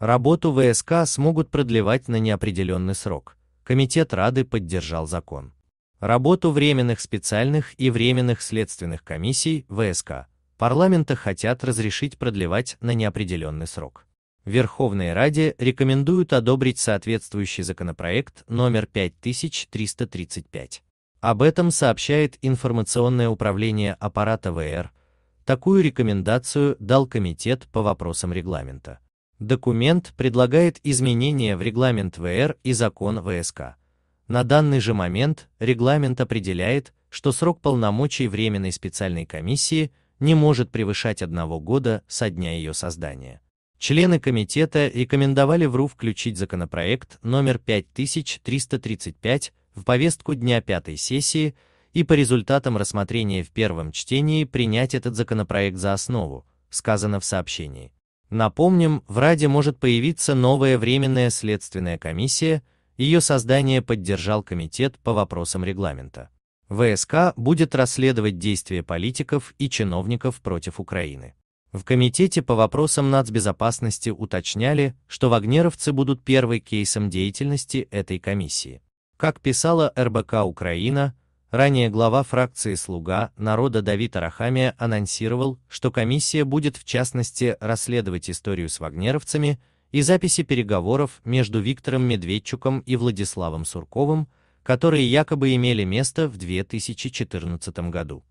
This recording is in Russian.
Работу ВСК смогут продлевать на неопределенный срок. Комитет Рады поддержал закон. Работу временных специальных и временных следственных комиссий ВСК парламента хотят разрешить продлевать на неопределенный срок. Верховной Раде рекомендуют одобрить соответствующий законопроект номер 5335. Об этом сообщает информационное управление аппарата ВР. Такую рекомендацию дал Комитет по вопросам регламента. Документ предлагает изменения в регламент ВР и закон ВСК. На данный же момент регламент определяет, что срок полномочий Временной специальной комиссии не может превышать одного года со дня ее создания. Члены комитета рекомендовали ВРУ включить законопроект номер 5335 в повестку дня пятой сессии и по результатам рассмотрения в первом чтении принять этот законопроект за основу, сказано в сообщении. Напомним, в Раде может появиться новая Временная следственная комиссия, ее создание поддержал Комитет по вопросам регламента. ВСК будет расследовать действия политиков и чиновников против Украины. В Комитете по вопросам нацбезопасности уточняли, что вагнеровцы будут первым кейсом деятельности этой комиссии. Как писала РБК Украина, Ранее глава фракции «Слуга народа» Давид Арахамия анонсировал, что комиссия будет в частности расследовать историю с вагнеровцами и записи переговоров между Виктором Медведчуком и Владиславом Сурковым, которые якобы имели место в 2014 году.